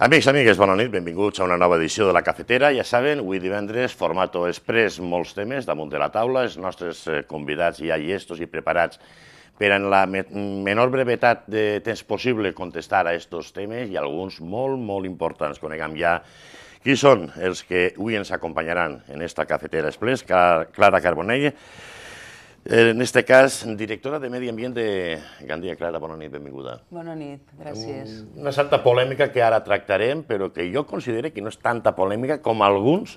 Amics, amigues, bona nit, benvinguts a una nova edició de La Cafetera. Ja saben, avui divendres, formato express, molts temes damunt de la taula. Els nostres eh, convidats ja llestos i preparats per en la menor brevetat de temps possible contestar a aquests temes i alguns molt, molt importants. Coneguem ja qui són els que avui ens acompanyaran en esta cafetera express. Clara Carbonell, Eh, en este cas, directora de Medi Ambient de Gandia Clara, bona nit, benvinguda. Bona nit, gràcies. Una certa polèmica que ara tractarem, però que jo considero que no és tanta polèmica com alguns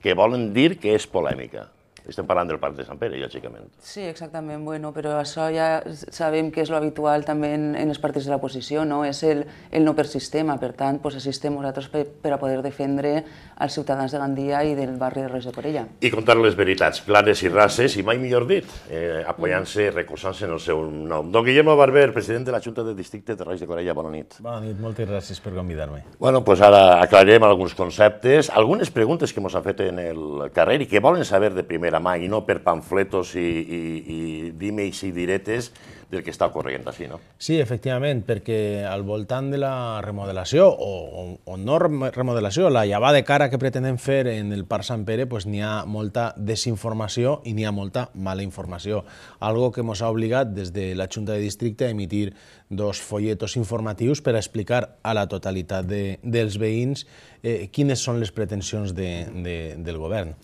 que volen dir que és polèmica. Estem parlant del Parc de Sant Pere, lògicament. Sí, exactament. Bueno, però això ja sabem que és lo habitual també en, en els partits de l'oposició, no? és el, el no per sistema. Per tant, pues, assistem nosaltres per, per a poder defendre els ciutadans de Gandia i del barri de Reis de Corella. I contar les veritats, planes i races, i mai millor dit, eh, apoyant-se, mm. recolzant-se en el seu nom. Don Guillermo Barber, president de la Junta de Districte de Reis de Corella, bona nit. Bona nit, moltes gràcies per convidar-me. Bueno, pues ara aclarirem alguns conceptes, algunes preguntes que ens han fet en el carrer i que volen saber de primera primera mà i no per pamfletos i, i, i dimes i diretes del que està ocorrent així, no? Sí, efectivament, perquè al voltant de la remodelació o, o, o no remodelació, la llavà de cara que pretenem fer en el Parc Sant Pere, pues, n'hi ha molta desinformació i n'hi ha molta mala informació. Algo que ens ha obligat des de la Junta de Districte a emitir dos folletos informatius per a explicar a la totalitat de, dels veïns eh, quines són les pretensions de, de, del govern.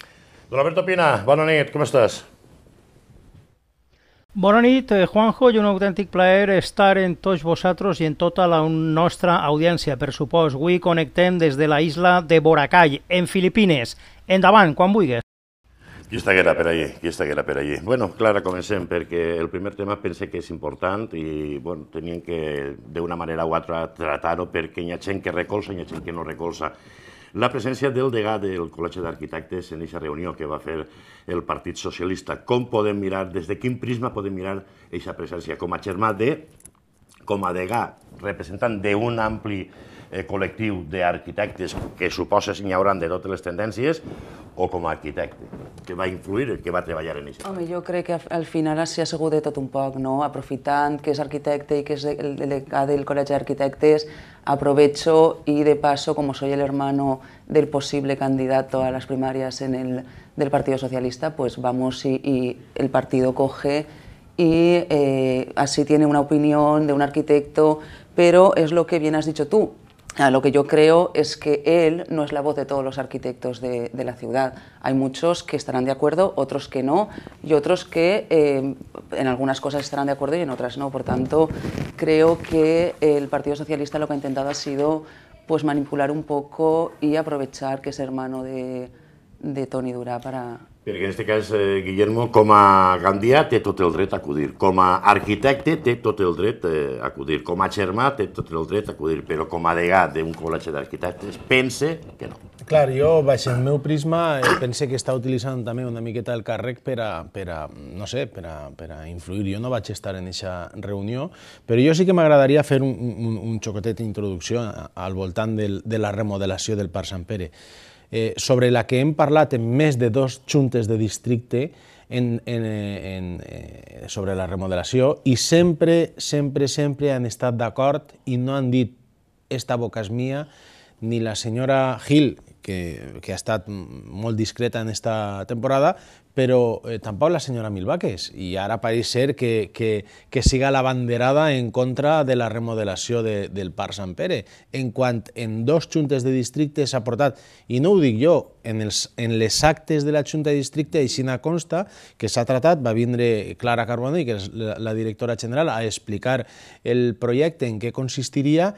Alberto Pina, bona nit, com estàs? Bona nit, eh, Juanjo, i un autèntic plaer estar en tots vosaltres i en tota la nostra audiència, per supòs. Avui connectem des de la isla de Boracay, en Filipines. Endavant, quan vulguis. Qui era per allí, qui era per allí. Bueno, Clara, comencem, perquè el primer tema pense que és important i, bueno, tenien que, d'una manera o altra, tratar-ho perquè hi ha gent que recolza i hi ha gent que no recolza la presència del degà del Col·legi d'Arquitectes en aquesta reunió que va fer el Partit Socialista. Com podem mirar, des de quin prisma podem mirar aquesta presència? Com a germà de, com a degà, representant d'un ampli eh, col·lectiu d'arquitectes que suposa que n'hi hauran de totes les tendències o com a arquitecte, que va influir, que va treballar en això? Home, jo crec que al final s'hi ha segut de tot un poc, no? aprofitant que és arquitecte i que és el delegat del Col·legi d'Arquitectes, Aprovecho y de paso, como soy el hermano del posible candidato a las primarias en el, del Partido Socialista, pues vamos y, el partido coge y eh, así tiene una opinión de un arquitecto, pero es lo que bien has dicho tú, Ah, lo que yo creo es que él no es la voz de todos los arquitectos de, la ciudad. Hay muchos que estarán de acuerdo, otros que no, y otros que eh, en algunas cosas estarán de acuerdo y en otras no. Por tanto, creo que el Partido Socialista lo que ha intentado ha sido pues, manipular un poco y aprovechar que es hermano de, de Tony Durá para Perquè en aquest cas, eh, Guillermo, com a Gandia té tot el dret a acudir, com a arquitecte té tot el dret eh, a acudir, com a germà té tot el dret a acudir, però com a degà d'un col·legi d'arquitectes pense que no. Clar, jo, baix el meu prisma, eh, pense que està utilitzant també una miqueta el càrrec per a, per a no sé, per a, per a influir. Jo no vaig estar en aquesta reunió, però jo sí que m'agradaria fer un, un, un xocotet d'introducció al voltant del, de la remodelació del Parc Sant Pere eh, sobre la que hem parlat en més de dos juntes de districte en, en, eh, en, eh, sobre la remodelació i sempre, sempre, sempre han estat d'acord i no han dit esta boca és mia, ni la senyora Gil, que, que ha estat molt discreta en esta temporada, però eh, tampoc la senyora Milbaques, i ara pareix ser que, que, que siga la banderada en contra de la remodelació de, del Parc Sant Pere, en quant en dos juntes de districte s'ha portat, i no ho dic jo, en, els, en les actes de la junta de districte aixina consta que s'ha tratat, va vindre Clara Carboni, que és la, la directora general, a explicar el projecte en què consistiria,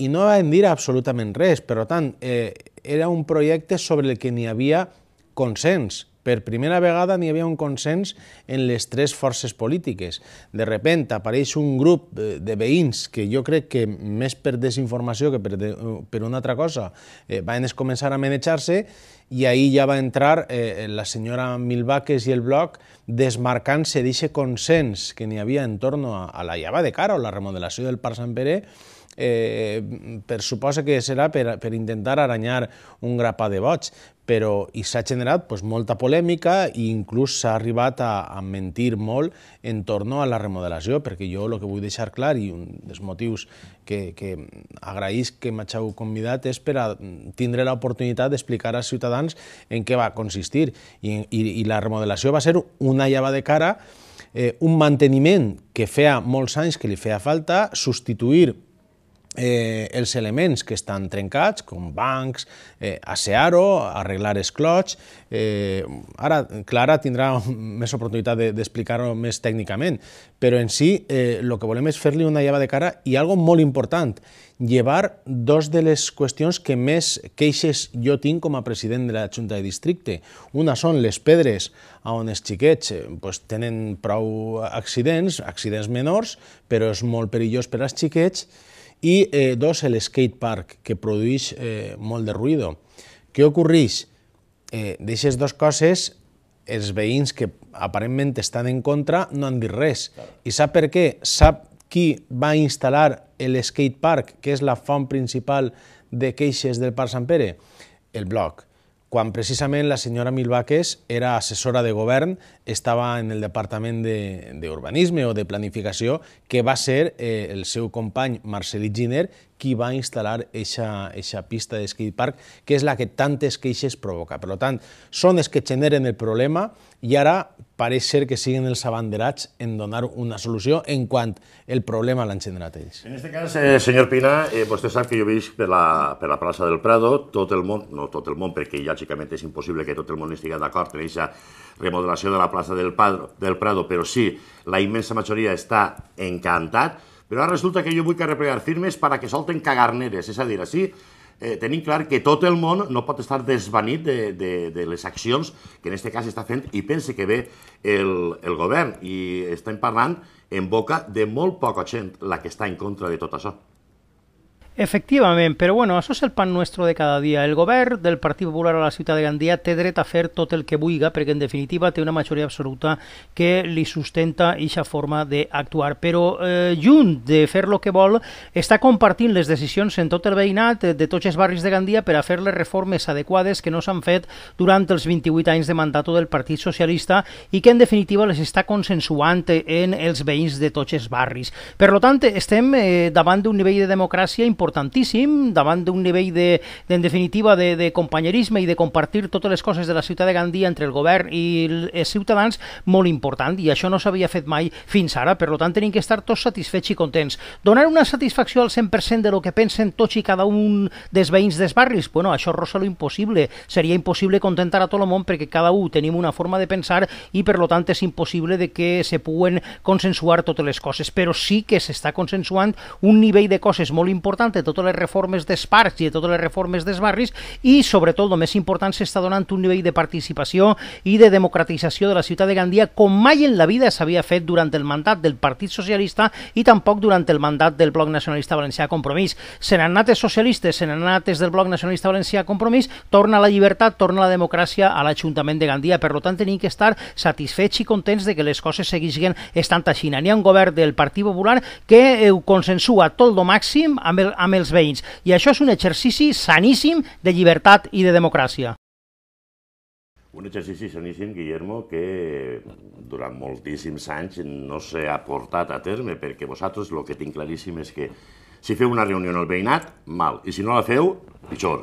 i no va dir absolutament res. Per tant, eh, era un projecte sobre el que n'hi havia consens. Per primera vegada n'hi havia un consens en les tres forces polítiques. De repent apareix un grup eh, de veïns que jo crec que més per desinformació que per, de, per una altra cosa eh, van començar a manejar-se i ahir ja va entrar eh, la senyora Milbaques i el bloc desmarcant-se d'aquest consens que n'hi havia en torno a, a la llava de cara o la remodelació del Parc Sant Pere eh, per suposa que serà per, per intentar aranyar un grapà de boig, però i s'ha generat pues, molta polèmica i inclús s'ha arribat a, a mentir molt en torno a la remodelació, perquè jo el que vull deixar clar i un dels motius que, que agraïsc que m'hageu convidat és per a tindre l'oportunitat d'explicar als ciutadans en què va consistir I, i, i la remodelació va ser una llava de cara eh, un manteniment que feia molts anys que li feia falta, substituir eh, els elements que estan trencats, com bancs, eh, asear-ho, arreglar esclots. Eh, ara, Clara tindrà més oportunitat d'explicar-ho de, més tècnicament, però en si el eh, que volem és fer-li una llava de cara i algo molt important, llevar dos de les qüestions que més queixes jo tinc com a president de la Junta de Districte. Una són les pedres on els xiquets eh, pues, tenen prou accidents, accidents menors, però és molt perillós per als xiquets, i eh, dos, el skate park, que produeix eh, molt de ruïdo. Què ocorreix? Eh, D'aixes dues coses, els veïns que aparentment estan en contra no han dit res. Claro. I sap per què? Sap qui va instal·lar skate park, que és la font principal de queixes del Parc Sant Pere? El bloc quan precisament la senyora Milbaques era assessora de govern, estava en el Departament d'Urbanisme de, o de Planificació, que va ser eh, el seu company Marcelí Giner qui va instal·lar aquesta pista de park, que és la que tantes queixes provoca. Per tant, són els que generen el problema i ara pareix ser que siguin els abanderats en donar una solució en quant el problema l'han generat ells. En aquest cas, eh, senyor Pina, eh, vostè sap que jo veig per la, per la plaça del Prado, tot el món, no tot el món, perquè lògicament és impossible que tot el món estigui d'acord en aquesta remodelació de la plaça del, Padro, del Prado, però sí, la immensa majoria està encantat, però ara resulta que jo vull que replegar firmes para que solten cagarneres, és a dir, així eh, tenim clar que tot el món no pot estar desvanit de, de, de les accions que en aquest cas està fent i pense que ve el, el govern. I estem parlant en boca de molt poca gent la que està en contra de tot això. Efectivament, però bueno, això és el pan nuestro de cada dia. El govern del Partit Popular a la ciutat de Gandia té dret a fer tot el que vulga, perquè en definitiva té una majoria absoluta que li sustenta aquesta forma d'actuar. Però eh, junt de fer lo que vol, està compartint les decisions en tot el veïnat de tots els barris de Gandia per a fer les reformes adequades que no s'han fet durant els 28 anys de mandat del Partit Socialista i que en definitiva les està consensuant en els veïns de tots els barris. Per lo tant, estem eh, davant d'un nivell de democràcia important importantíssim davant d'un nivell, de, de, en definitiva, de, de companyerisme i de compartir totes les coses de la ciutat de Gandia entre el govern i els ciutadans molt important i això no s'havia fet mai fins ara, per tant tenim que estar tots satisfets i contents. Donar una satisfacció al 100% de lo que pensen tots i cada un dels veïns dels barris, bueno, això rosa lo impossible, seria impossible contentar a tot el món perquè cada un tenim una forma de pensar i per tant és impossible de que se puguen consensuar totes les coses, però sí que s'està consensuant un nivell de coses molt important important de totes les reformes dels parcs i de totes les reformes dels barris i, sobretot, el més important, s'està donant un nivell de participació i de democratització de la ciutat de Gandia com mai en la vida s'havia fet durant el mandat del Partit Socialista i tampoc durant el mandat del Bloc Nacionalista Valencià Compromís. Se n'han anat els socialistes, se n'han anat els del Bloc Nacionalista Valencià Compromís, torna la llibertat, torna la democràcia a l'Ajuntament de Gandia. Per tant, tenim que estar satisfets i contents de que les coses segueixin estant així. N'hi ha un govern del Partit Popular que ho consensua tot el màxim amb el, amb els veïns. I això és un exercici saníssim de llibertat i de democràcia. Un exercici saníssim, Guillermo, que durant moltíssims anys no s'ha portat a terme, perquè vosaltres el que tinc claríssim és que si feu una reunió en el veïnat, mal, i si no la feu, pitjor.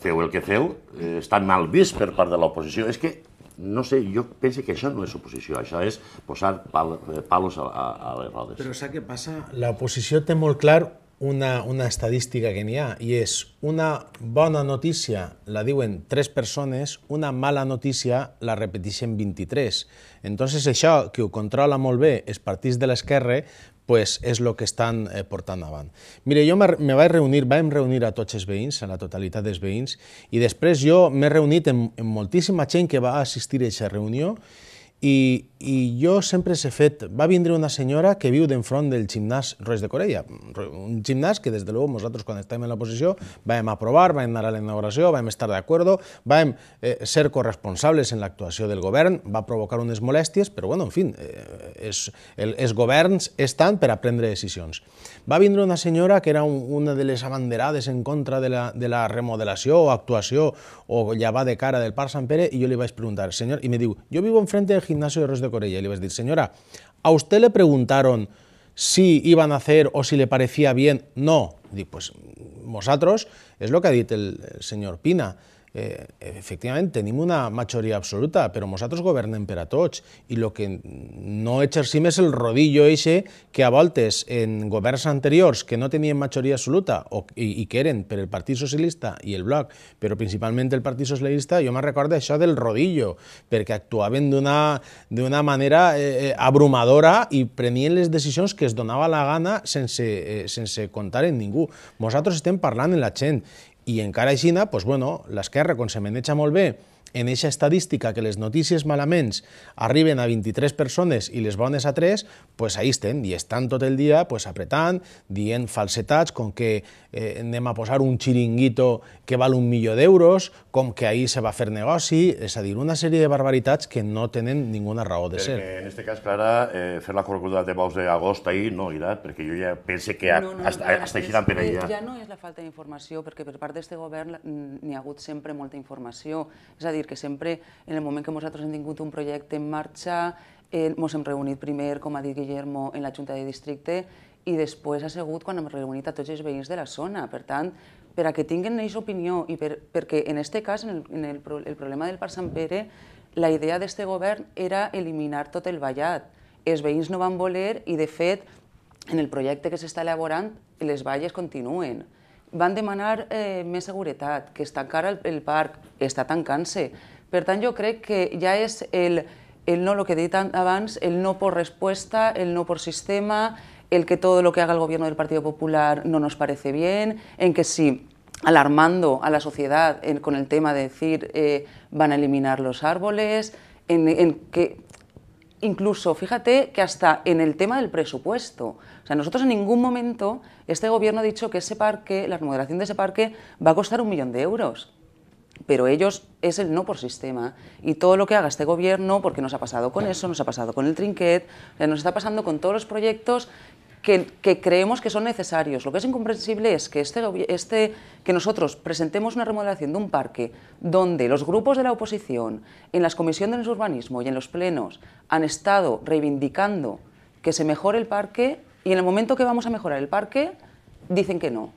Feu el que feu, eh, està mal vist per part de l'oposició. És que, no sé, jo penso que això no és oposició, això és posar pal, eh, palos a, a, les rodes. Però sap què passa? L'oposició té molt clar una, una estadística que n'hi ha, i és una bona notícia la diuen 3 persones, una mala notícia la repeteixen 23. Entonces això, que ho controla molt bé els partits de l'esquerra, pues és el que estan eh, portant avant. Mire, jo me vaig reunir, vam reunir a tots els veïns, a la totalitat dels veïns, i després jo m'he reunit amb, amb moltíssima gent que va assistir a aquesta reunió, i, i jo sempre s'he fet... Va vindre una senyora que viu d'enfront del gimnàs Roig de Corella, un gimnàs que, des de luego, nosaltres, quan estàvem en l'oposició, vam aprovar, vam anar a l'inauguració, vam estar d'acord, vam eh, ser corresponsables en l'actuació del govern, va provocar unes molèsties, però, bueno, en fi, eh, és, el, els governs estan per a prendre decisions. Va vindre una senyora que era un, una de les abanderades en contra de la, de la remodelació o actuació o llevar de cara del Parc Sant Pere, i jo li vaig preguntar, senyor, i me diu, jo vivo enfront del gimnasio de Ros de Corella y le ibas a decir, señora, a usted le preguntaron si iban a hacer o si le parecía bien. No, pues vosotros, es lo que ha dicho el señor Pina. eh, efectivament, tenim una majoria absoluta, però nosaltres governem per a tots, i el que no exercim és el rodillo eixe que a voltes en governs anteriors que no tenien majoria absoluta o, i, i que eren per el Partit Socialista i el Bloc, però principalment el Partit Socialista, jo me'n recordo això del rodillo, perquè actuaven d'una manera eh, eh, abrumadora i prenien les decisions que es donava la gana sense, eh, sense comptar en ningú. Nosaltres estem parlant en la gent i encara aixina, doncs, bueno, l'esquerra, quan se meneja molt bé en aquesta estadística que les notícies malaments arriben a 23 persones i les bones a 3, pues ahí estem, i estan tot el dia pues, apretant, dient falsetats, com que eh, anem a posar un xiringuito que val un milió d'euros, com que ahir se va fer negoci, és a dir, una sèrie de barbaritats que no tenen ninguna raó de ser. Perquè en aquest cas, Clara, eh, fer la correguda de Baus d'agost ahir no irà, perquè jo ja pense que ha, no, no, no, per ella. Eh. Ja no és la falta d'informació, perquè per part d'aquest govern n'hi ha hagut sempre molta informació. És a dir, dir que sempre, en el moment que nosaltres hem tingut un projecte en marxa, eh, hem reunit primer, com ha dit Guillermo, en la Junta de Districte i després ha sigut quan hem reunit a tots els veïns de la zona. Per tant, per a que tinguen ells opinió i per, perquè en aquest cas, en, el, en el, el problema del Parc Sant Pere, la idea d'aquest govern era eliminar tot el ballat. Els veïns no van voler i, de fet, en el projecte que s'està elaborant, les valles continuen. van demanar eh, més seguridad... que es el, parque está tan canse pero tan yo creo que ya es el, el no, lo que he dit el no por respuesta, el no por sistema, el que todo lo que haga el gobierno del Partido Popular no nos parece bien, en que sí, alarmando a la sociedad con el tema de decir eh, van a eliminar los árboles, en, en, que incluso fíjate que hasta en el tema del presupuesto, o sea, nosotros en ningún momento este gobierno ha dicho que ese parque, la remodelación de ese parque va a costar un millón de euros pero ellos es el no por sistema. Y todo lo que haga este gobierno, porque nos ha pasado con eso, nos ha pasado con el trinquet, nos está pasando con todos los proyectos que, creemos que son necesarios. Lo que es incomprensible es que, este, este, que nosotros presentemos una remodelación de un parque donde los grupos de la oposición, en las comisiones de urbanismo y en los plenos, han estado reivindicando que se mejore el parque Y en el momento que vamos a mejorar el parque, dicen que no.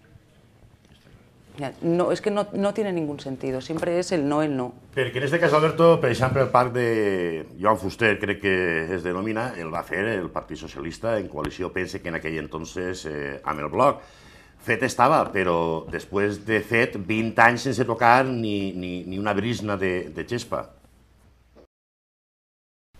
No, es que no, no tiene ningún sentido, siempre es el no, el no. Porque en este cas, Alberto, per exemple, el parc de Joan Fuster, crec que es denomina, el va hacer el Partit Socialista en coalició, pense que en aquell entonces, eh, amb el bloc. Fet estava, però després de fet 20 anys sense tocar ni, ni, ni una brisna de, de gespa.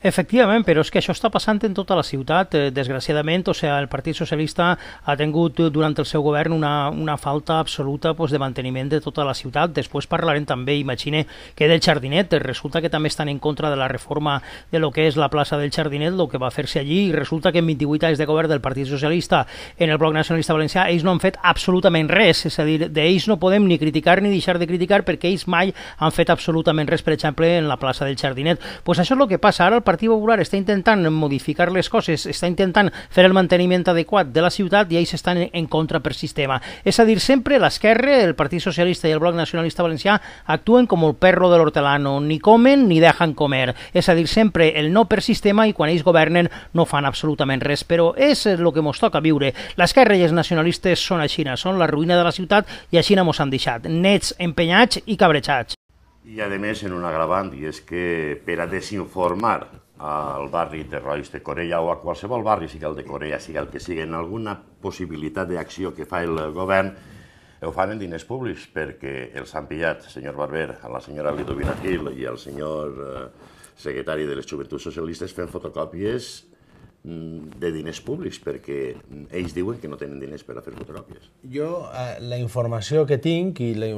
Efectivament, però és que això està passant en tota la ciutat, eh, desgraciadament, o sigui, el Partit Socialista ha tingut durant el seu govern una, una falta absoluta pues, de manteniment de tota la ciutat, després parlarem també, imagine, que del Jardinet, resulta que també estan en contra de la reforma de lo que és la plaça del Jardinet, lo que va fer-se allí, i resulta que en 28 anys de govern del Partit Socialista en el Bloc Nacionalista Valencià ells no han fet absolutament res, és a dir, d'ells no podem ni criticar ni deixar de criticar perquè ells mai han fet absolutament res, per exemple, en la plaça del Jardinet. Pues això és el que passa ara al Partit Popular està intentant modificar les coses, està intentant fer el manteniment adequat de la ciutat i ells estan en contra per sistema. És a dir, sempre l'esquerra, el Partit Socialista i el Bloc Nacionalista Valencià actuen com el perro de l'hortelano, ni comen ni deixen comer. És a dir, sempre el no per sistema i quan ells governen no fan absolutament res, però és el que mos toca viure. L'esquerra i els nacionalistes són a Xina, són la ruïna de la ciutat i a Xina ens han deixat, nets, empenyats i cabrejats. I a més en un agravant, i és que per a desinformar al barri de Rois de Corella o a qualsevol barri, sigui el de Corella, sigui el que sigui, en alguna possibilitat d'acció que fa el govern, ho fan en diners públics, perquè els han pillat, senyor Barber, a la senyora Lidovina Gil i al senyor eh, secretari de les Joventuts Socialistes fent fotocòpies Mm, de diners públics, perquè ells diuen que no tenen diners per a fer fotocòpies. Jo, eh, la informació que tinc i la,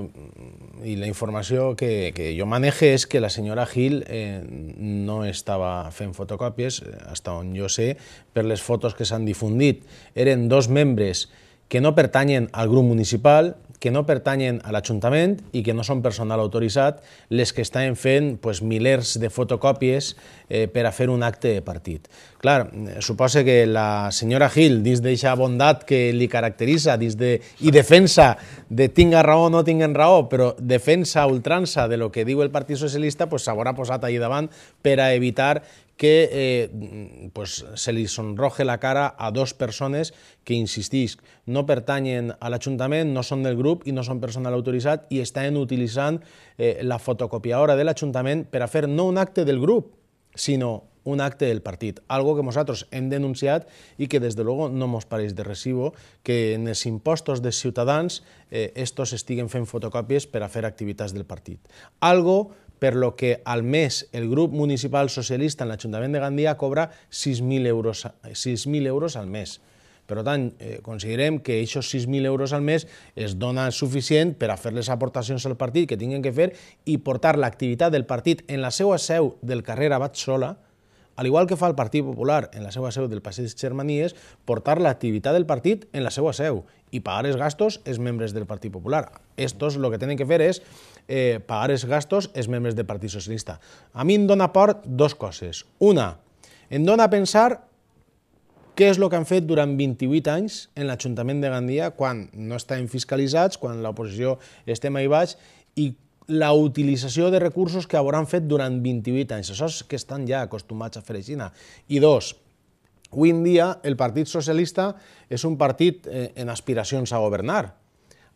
i la informació que, que jo maneje és que la senyora Gil eh, no estava fent fotocòpies, eh, hasta on jo sé, per les fotos que s'han difundit. Eren dos membres que no pertanyen al grup municipal, que no pertanyen a l'Ajuntament i que no són personal autoritzat les que estaven fent pues, milers de fotocòpies eh, per a fer un acte de partit. Clar, eh, suposa que la senyora Gil, dins d'aquesta bondat que li caracteritza dins de, i defensa de tinga raó o no tinguen raó, però defensa ultrança de lo que diu el Partit Socialista, pues, s'haurà posat allà davant per a evitar que eh, pues se li sonroje la cara a dos persones que, insistís, no pertanyen a l'Ajuntament, no són del grup i no són personal autoritzat i estan utilitzant eh, la fotocopiadora de l'Ajuntament per a fer no un acte del grup, sinó un acte del partit, algo que nosaltres hem denunciat i que des de luego no ens pareix de recibo que en els impostos dels ciutadans eh, estos estiguen fent fotocòpies per a fer activitats del partit. Algo que per lo que al mes el grup municipal socialista en l'Ajuntament de Gandia cobra 6.000 euros, 6 euros al mes. Per tant, eh, considerem que aquests 6.000 euros al mes es dona suficient per a fer les aportacions al partit que tinguin que fer i portar l'activitat del partit en la seva seu del carrer Abat Sola, al igual que fa el Partit Popular en la seva seu del Passeig Germanies, portar l'activitat del partit en la seva seu y pagar es gastos es membres del Partido Popular. Estos lo que tienen que ver es eh, pagar es gastos es membres del Partido Socialista. A mí en dona por dos coses. Una, en dona pensar què és el que han fet durant 28 anys en l'Ajuntament de Gandia quan no estan fiscalitzats, quan l'oposició estem ahí baix, i la utilització de recursos que hauran fet durant 28 anys. Això és que estan ja acostumats a fer a Xina. I dos, Avui en dia el Partit Socialista és un partit eh, en aspiracions a governar.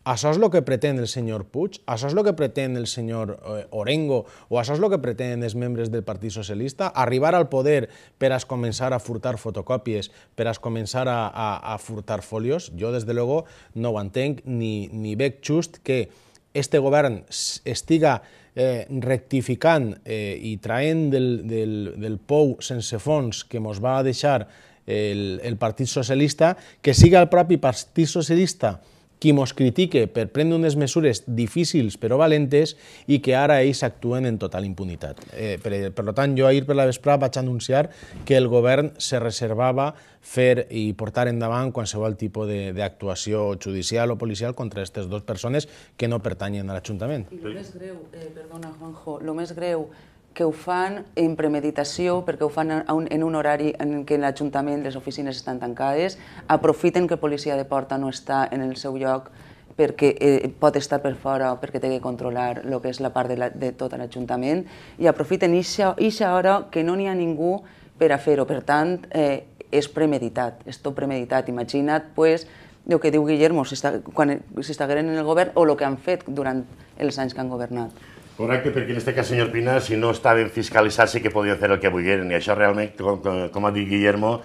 Això és el que pretén el senyor Puig, això és el que pretén el senyor eh, Orengo, o això és el que pretén els membres del Partit Socialista, arribar al poder per a començar a furtar fotocòpies, per a començar a, a, a furtar folios. Jo, des de luego, no ho entenc ni, ni veig just que este govern estiga eh, rectificant eh, i traent del, del, del pou sense fons que ens va deixar el, el Partit Socialista, que siga el propi Partit Socialista qui mos critique per prendre unes mesures difícils però valentes i que ara ells actuen en total impunitat. Eh, per, per tant, jo ahir per la vesprà vaig anunciar que el govern se reservava fer i portar endavant qualsevol tipus d'actuació judicial o policial contra aquestes dues persones que no pertanyen a l'Ajuntament. I el més greu, eh, perdona Juanjo, el més greu que ho fan en premeditació, perquè ho fan en un, en un horari en què l'Ajuntament, les oficines estan tancades, aprofiten que policia de porta no està en el seu lloc perquè eh, pot estar per fora o perquè té que controlar el que és la part de, la, de tot l'Ajuntament, i aprofiten ixa hora que no n'hi ha ningú per a fer-ho. Per tant, eh, és premeditat, és tot premeditat. Imagina't, pues, el que diu Guillermo, si està, quan s'instagueren en el govern o el que han fet durant els anys que han governat. Porque en este caso, señor Pina, si no estaba en sí que podía hacer el que volgueren, y això realmente com, como ha dicho Guillermo,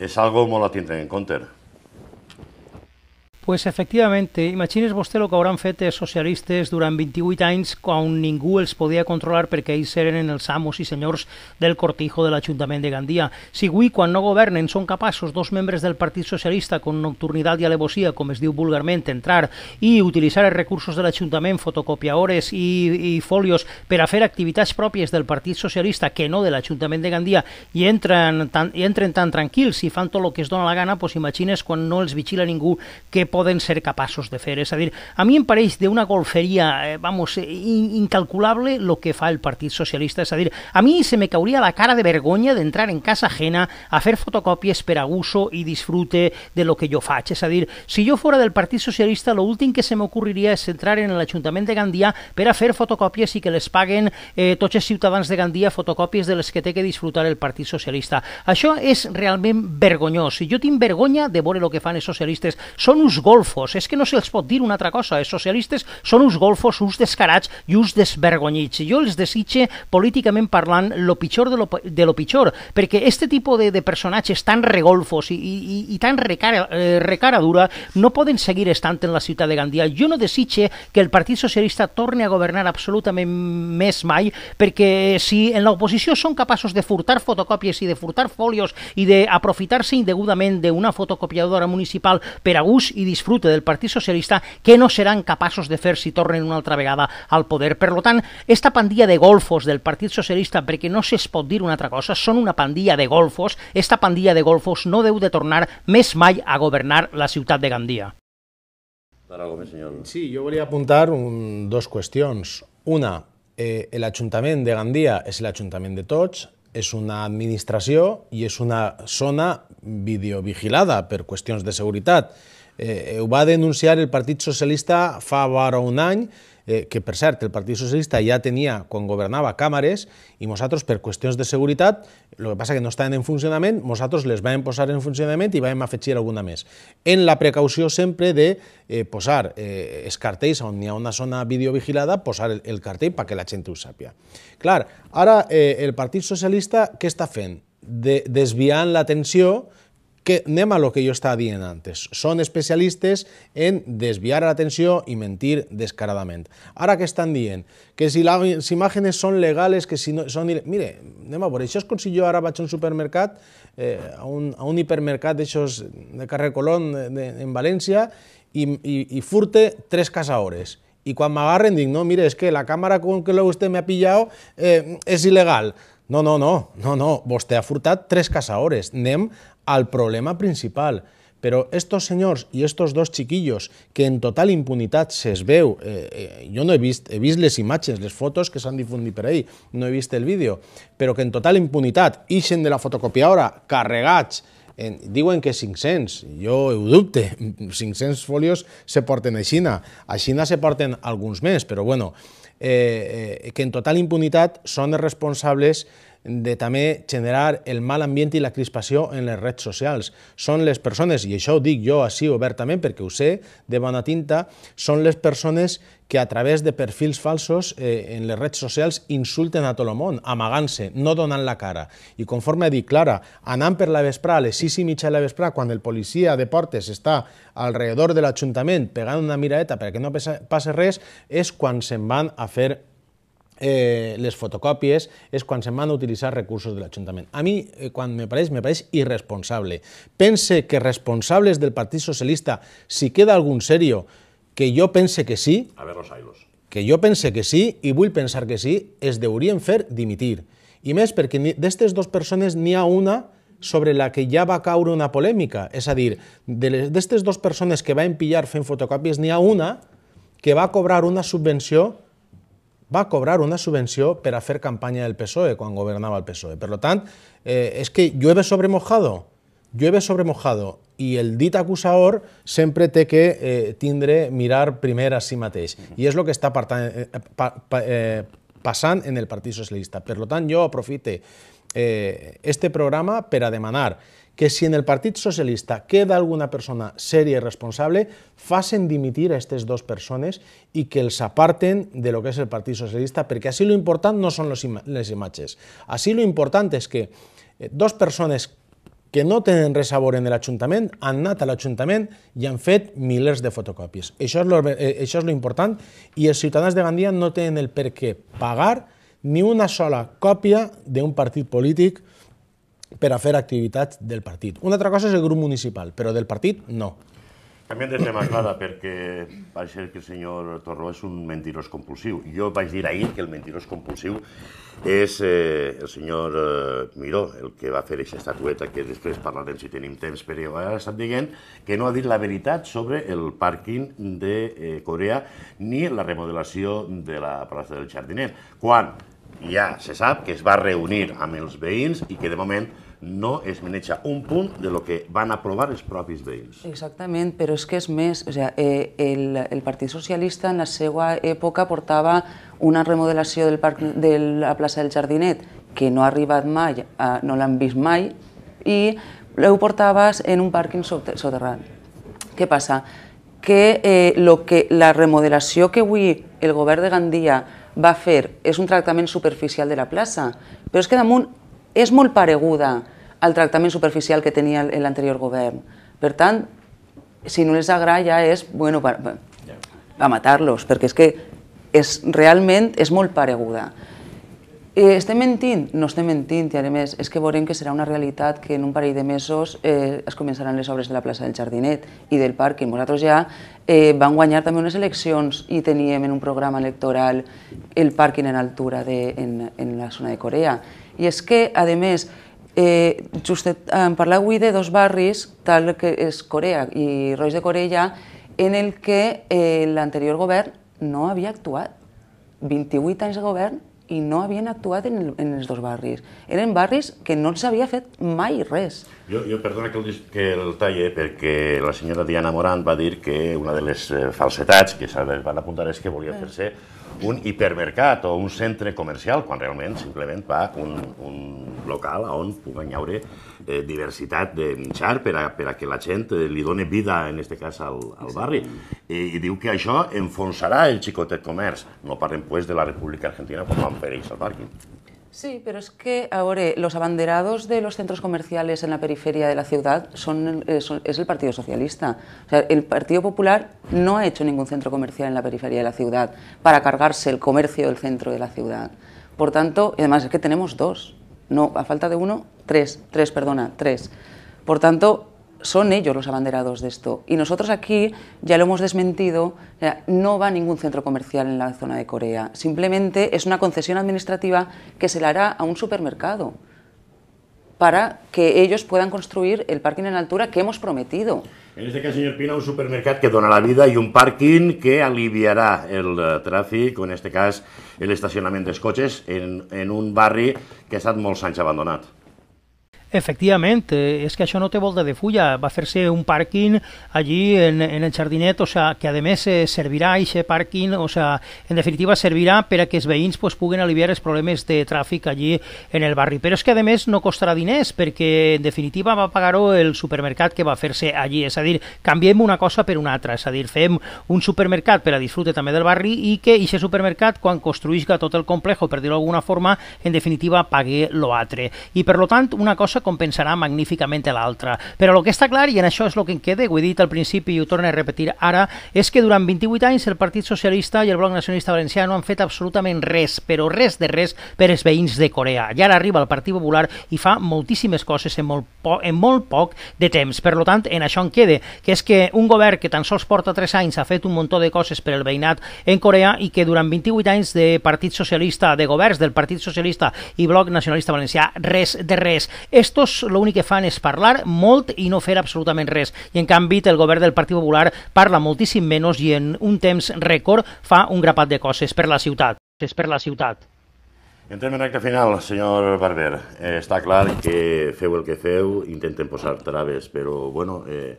es algo molt lo tindre en contra. Pues efectivament, imagines vostè el que hauran fet els socialistes durant 28 anys quan ningú els podia controlar perquè ells eren els amos i senyors del cortijo de l'Ajuntament de Gandia. Si avui, quan no governen, són capaços dos membres del Partit Socialista con nocturnitat i alevosia, com es diu vulgarment, entrar i utilitzar els recursos de l'Ajuntament, fotocopiadores i, i folios per a fer activitats pròpies del Partit Socialista que no de l'Ajuntament de Gandia i entren tan, i entren tan tranquils i fan tot el que es dona la gana, pues imagines quan no els vigila ningú que pueden ser capaces de hacer, es decir, a mí em parece de una golfería, eh, vamos, eh, incalculable lo que fa el Partido Socialista. es decir, a mí se me cauría la cara de vergüenza de entrar en casa ajena a hacer fotocopias para uso y disfrute de lo que yo faig. es decir, si yo fuera del Partido Socialista, lo último que se me ocurriría es entrar en el Ayuntamiento de Gandía para hacer fotocopias y que les paguen eh, toches ciudadanos de Gandía fotocopias de las que tiene que disfrutar el Partido Socialista. es es realmente y yo tengo vergüenza de ver lo que fan esos socialistas, son unos golfos. És que no se'ls pot dir una altra cosa. Els socialistes són uns golfos, uns descarats i uns desvergonyits. Jo els desitge, políticament parlant, lo pitjor de lo, de lo pitjor, perquè este tipus de, de personatges tan regolfos i, i, i tan recara, eh, recara dura no poden seguir estant en la ciutat de Gandia. Jo no desitge que el Partit Socialista torni a governar absolutament més mai, perquè si en l'oposició són capaços de furtar fotocòpies i de furtar folios i d'aprofitar-se indegudament d'una fotocopiadora municipal per a gust i disfrute del Partit Socialista que no seran capaços de fer si tornen una altra vegada al poder. Per tant, esta pandilla de golfos del Partit Socialista, perquè no es pot dir una altra cosa, són una pandilla de golfos, esta pandilla de golfos no deu de tornar més mai a governar la ciutat de Gandia. Sí, jo volia apuntar un, dos qüestions. Una, eh, l'Ajuntament de Gandia és l'Ajuntament de tots, és una administració i és una zona videovigilada per qüestions de seguretat. Eh, eh, ho va denunciar el Partit Socialista fa vora un any, eh, que per cert el Partit Socialista ja tenia quan governava càmeres i nosaltres per qüestions de seguretat, el que passa que no estaven en funcionament, nosaltres les vam posar en funcionament i vam afegir alguna més. En la precaució sempre de eh, posar eh, els cartells on hi ha una zona videovigilada, posar el, el cartell perquè la gent ho sàpia. Clar, ara eh, el Partit Socialista què està fent? De, desviant l'atenció que anem a lo que jo estava dient antes. Són especialistes en desviar l'atenció i mentir descaradament. Ara què estan dient? Que si les imatges són legals, que si no són... Mire, anem a veure, això és com si jo ara vaig a un supermercat, eh, a, un, a un hipermercat d'aixòs de carrer Colón de, de, en València, i, i, i furte tres casaores. I quan m'agarren dic, no, mire, és que la càmera com que vostè m'ha pillat eh, és il·legal. No, no, no, no, no, vostè ha furtat tres casaores. Nem al problema principal. Però estos senyors i estos dos chiquillos que en total impunitat se'ls veu, eh, eh, jo no he vist, he vist les imatges, les fotos que s'han difundit per ahir, no he vist el vídeo, però que en total impunitat ixen de la fotocopiadora carregats, en, diuen que 500, jo ho dubte, 500 folios se porten a Xina, a Xina se porten alguns més, però bueno, eh, eh, que en total impunitat són els responsables de també generar el mal ambient i la crispació en les redes socials. Són les persones, i això ho dic jo així obertament perquè ho sé de bona tinta, són les persones que a través de perfils falsos eh, en les redes socials insulten a tot el món, amagant-se, no donant la cara. I conforme ha dit Clara, anant per la vesprà, a les 6 i mitja de la vesprà, quan el policia de portes està al alrededor de l'Ajuntament pegant una miradeta perquè no passa res, és quan se'n van a fer eh, les fotocòpies és quan se'n van utilitzar recursos de l'Ajuntament. A mi, eh, quan me pareix, me pareix irresponsable. Pense que responsables del Partit Socialista, si queda algun serio, que jo pense que sí... A ver, Rosailos. Que jo pense que sí, i vull pensar que sí, es deurien fer dimitir. I més perquè d'aquestes dues persones n'hi ha una sobre la que ja va caure una polèmica. És a dir, d'aquestes dues persones que va empillar fent fotocòpies, n'hi ha una que va cobrar una subvenció va a cobrar una subvención para hacer campaña del PSOE cuando gobernaba el PSOE. Por lo tanto, eh, es que llueve sobre mojado, llueve sobre mojado, y el dit acusador siempre te que eh, mirar primero a sí mateix. Y es lo que está eh, eh, pasando en el Partido Socialista. Por lo tanto, yo aprofite eh, este programa per a demanar que si en el Partit Socialista queda alguna persona seria i responsable, facin dimitir a aquestes dues persones i que els aparten de lo que és el Partit Socialista, perquè així lo important no són les imatges. Així lo important és que eh, dos persones que no tenen res a veure en l'Ajuntament, han anat a l'Ajuntament i han fet milers de fotocòpies. Això és, lo, eh, això és lo important i els ciutadans de Gandia no tenen el per què pagar ni una sola còpia d'un partit polític per a fer activitats del partit. Una altra cosa és el grup municipal, però del partit no. Canviem de tema, Clara, perquè va ser que el senyor Torró és un mentirós compulsiu. Jo vaig dir ahir que el mentirós compulsiu és eh, el senyor eh, Miró, el que va fer aquesta estatueta, que després parlarem si tenim temps, però ara estan dient que no ha dit la veritat sobre el pàrquing de eh, Corea ni la remodelació de la plaça del Jardiner. Quan ja se sap que es va reunir amb els veïns i que de moment no es maneja un punt de lo que van aprovar els propis veïns. Exactament, però és que és més, o sigui, eh, el, el Partit Socialista en la seva època portava una remodelació del parc, de la plaça del Jardinet que no ha arribat mai, eh, no l'han vist mai, i ho portaves en un pàrquing soterrat. Què passa? Que, eh, lo que la remodelació que avui el govern de Gandia va fer és un tractament superficial de la plaça, però és que damunt és molt pareguda al tractament superficial que tenia l'anterior govern. Per tant, si no les agrada ja és, bueno, va, matar-los, perquè és que és, realment és molt pareguda. Eh, estem mentint? No estem mentint, i a més és que veurem que serà una realitat que en un parell de mesos eh, es començaran les obres de la plaça del Jardinet i del parc, i nosaltres ja eh, vam guanyar també unes eleccions i teníem en un programa electoral el pàrquing en altura de, en, en la zona de Corea. I és que, a més, Eh, just en parlar avui de dos barris, tal que és Corea i Roig de Corella, en el que eh, l'anterior govern no havia actuat. 28 anys de govern i no havien actuat en, el, en els dos barris. Eren barris que no els havia fet mai res. Jo, jo perdona que el, que el talle, perquè la senyora Diana Morant va dir que una de les eh, falsetats que es van apuntar és que volia eh. fer-se un hipermercat o un centre comercial, quan realment simplement va un, un local on puguen haure diversidad de minchar para que la gente eh, le doni vida, en este caso al, barrio y I, que això enfonsará el de comercio. No parlem, pues, de la República Argentina com pues, em van fer al barrio. Sí, pero es que ahora los abanderados de los centros comerciales en la periferia de la ciudad eh, son, es el Partido Socialista. O sea, el Partido Popular no ha hecho ningún centro comercial en la periferia de la ciudad para cargarse el comercio del centro de la ciudad. Por tanto, además es que tenemos dos. No, a falta de uno, tres, tres, perdona, tres. Por tanto, son ellos los abanderados de esto. Y nosotros aquí ya lo hemos desmentido, no va a ningún centro comercial en la zona de Corea. Simplemente es una concesión administrativa que se la hará a un supermercado para que ellos puedan construir el parking en altura que hemos prometido. En este cas, senyor Pina, un supermercat que dona la vida i un pàrquing que aliviarà el eh, tràfic, o en este cas, l'estacionament dels cotxes, en, en un barri que ha estat molts anys abandonat. Efectivament, és que això no té volta de fulla, va fer-se un pàrquing allí en, en el jardinet, o sea, que a més eh, servirà aquest pàrquing, o sea, en definitiva servirà per a que els veïns pues, puguen aliviar els problemes de tràfic allí en el barri, però és que a més no costarà diners perquè en definitiva va pagar-ho el supermercat que va fer-se allí, és a dir, canviem una cosa per una altra, és a dir, fem un supermercat per a disfrute també del barri i que aquest supermercat quan construïsca tot el complejo, per dir-ho d'alguna forma, en definitiva pagui l'altre. I per lo tant, una cosa cosa compensarà magníficament l'altra. Però el que està clar, i en això és el que en queda, ho he dit al principi i ho torno a repetir ara, és que durant 28 anys el Partit Socialista i el Bloc Nacionalista Valencià no han fet absolutament res, però res de res, per els veïns de Corea. I ara arriba el Partit Popular i fa moltíssimes coses en molt, poc, en molt poc de temps. Per tant, en això en queda, que és que un govern que tan sols porta 3 anys ha fet un muntó de coses per al veïnat en Corea i que durant 28 anys de Partit Socialista, de governs del Partit Socialista i Bloc Nacionalista Valencià, res de res. És estos lo únic que fan és parlar molt i no fer absolutament res. I en canvi el govern del Partit Popular parla moltíssim menys i en un temps rècord fa un grapat de coses per la ciutat. És per la ciutat. Entrem en acte final, senyor Barber. Eh, està clar que feu el que feu, intenten posar traves, però bueno, eh,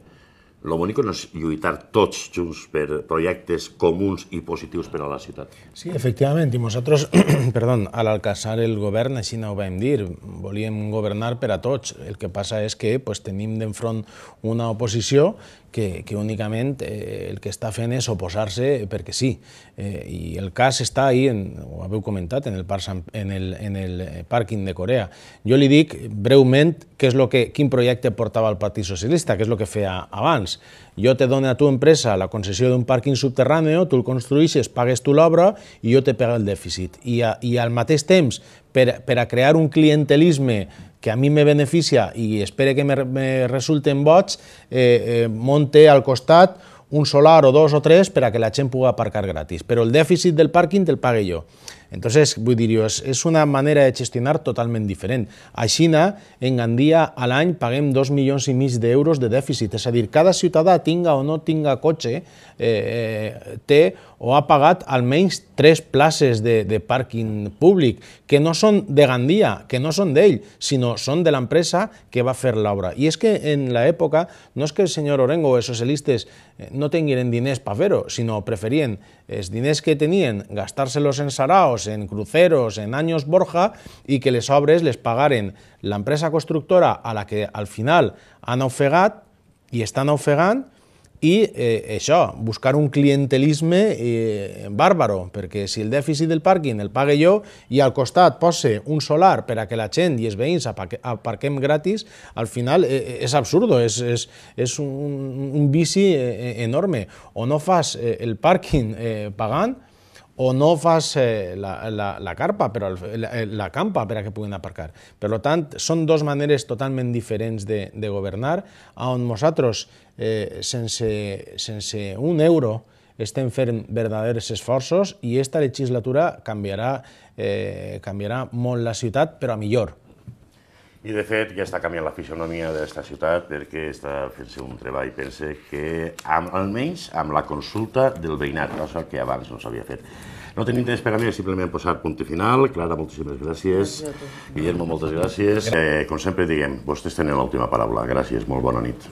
lo bonic no és lluitar tots junts per projectes comuns i positius per a la ciutat. Sí, efectivament, i nosaltres, perdó, al alcançar el govern així no ho vam dir, volíem governar per a tots. El que passa és que pues, tenim d'enfront una oposició que, que únicament eh, el que està fent és oposar-se perquè sí. Eh, I el cas està ahí, en, ho heu comentat, en el, parc, en, el, en el pàrquing de Corea. Jo li dic breument què és lo que, quin projecte portava el Partit Socialista, què és el que feia abans. Jo te dono a tu empresa la concessió d'un pàrquing subterrani, tu el construïssis, pagues tu l'obra i jo te pego el dèficit. I, a, i al mateix temps, per, per a crear un clientelisme que a mi me beneficia i espere que me, me resulten bots, eh, eh, monte al costat un solar o dos o tres per a que la gent pugui aparcar gratis. Però el dèficit del pàrquing te'l pague jo. Entonces, vull dir-ho, és, una manera de gestionar totalment diferent. A Xina, en Gandia, a l'any paguem 2 milions i mig d'euros de dèficit, és a dir, cada ciutadà, tinga o no tinga cotxe, eh, eh, té o ha pagat almenys tres places de, de pàrquing públic, que no són de Gandia, que no són d'ell, sinó són de l'empresa que va fer l'obra. I és que en l'època, no és que el senyor Orengo o els socialistes eh, no tinguin diners per fer-ho, sinó preferien es dinero que tenían, gastárselos en saraos, en cruceros, en años borja, y que les sobres les pagaren la empresa constructora a la que al final han ofegat y están ofegando i eh, això, buscar un clientelisme eh, bàrbaro, perquè si el dèficit del pàrquing el pague jo i al costat posa un solar per a que la gent i els veïns aparquem gratis, al final eh, eh, és absurdo, és, és, és un, un vici eh, eh, enorme. O no fas eh, el pàrquing eh, pagant, o no fas eh, la, la, la, carpa, però la, la campa per a que puguin aparcar. Per tant, són dues maneres totalment diferents de, de governar, on nosaltres, eh, sense, sense un euro, estem fent verdaders esforços i aquesta legislatura canviarà, eh, canviarà molt la ciutat, però a millor. I, de fet, ja està canviant la fisonomia d'aquesta ciutat perquè està fent-se un treball, pense, que amb, almenys amb la consulta del veïnat, cosa que abans no s'havia fet. No tenim temps per a més, simplement posar punt final. Clara, moltíssimes gràcies. gràcies Guillermo, moltes gràcies. Eh, com sempre diguem, vostès tenen l'última paraula. Gràcies, molt bona nit.